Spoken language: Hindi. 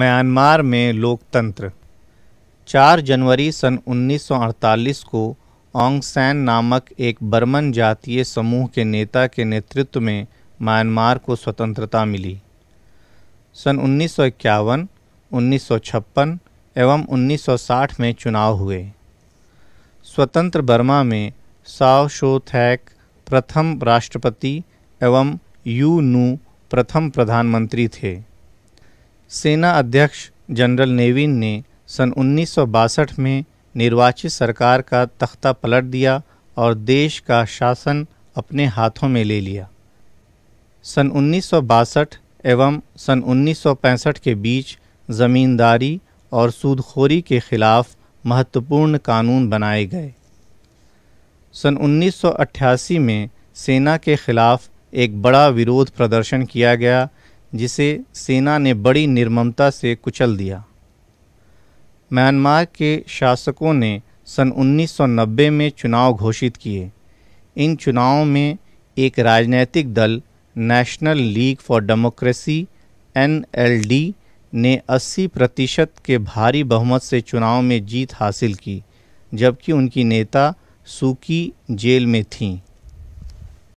म्यांमार में लोकतंत्र 4 जनवरी सन 1948 को ओंग सैन नामक एक बर्मन जातीय समूह के नेता के नेतृत्व में म्यांमार को स्वतंत्रता मिली सन उन्नीस सौ 1956 एवं 1960 में चुनाव हुए स्वतंत्र बर्मा में साव शो थैक प्रथम राष्ट्रपति एवं यू नू प्रथम प्रधानमंत्री थे सेना अध्यक्ष जनरल नेविन ने सन 1962 में निर्वाचित सरकार का तख्ता पलट दिया और देश का शासन अपने हाथों में ले लिया सन 1962 एवं सन 1965 के बीच ज़मींदारी और सूदखोरी के खिलाफ महत्वपूर्ण कानून बनाए गए सन 1988 में सेना के खिलाफ एक बड़ा विरोध प्रदर्शन किया गया जिसे सेना ने बड़ी निर्ममता से कुचल दिया म्यांमार के शासकों ने सन 1990 में चुनाव घोषित किए इन चुनावों में एक राजनीतिक दल नेशनल लीग फॉर डेमोक्रेसी एन ने 80 प्रतिशत के भारी बहुमत से चुनाव में जीत हासिल की जबकि उनकी नेता सूकी जेल में थीं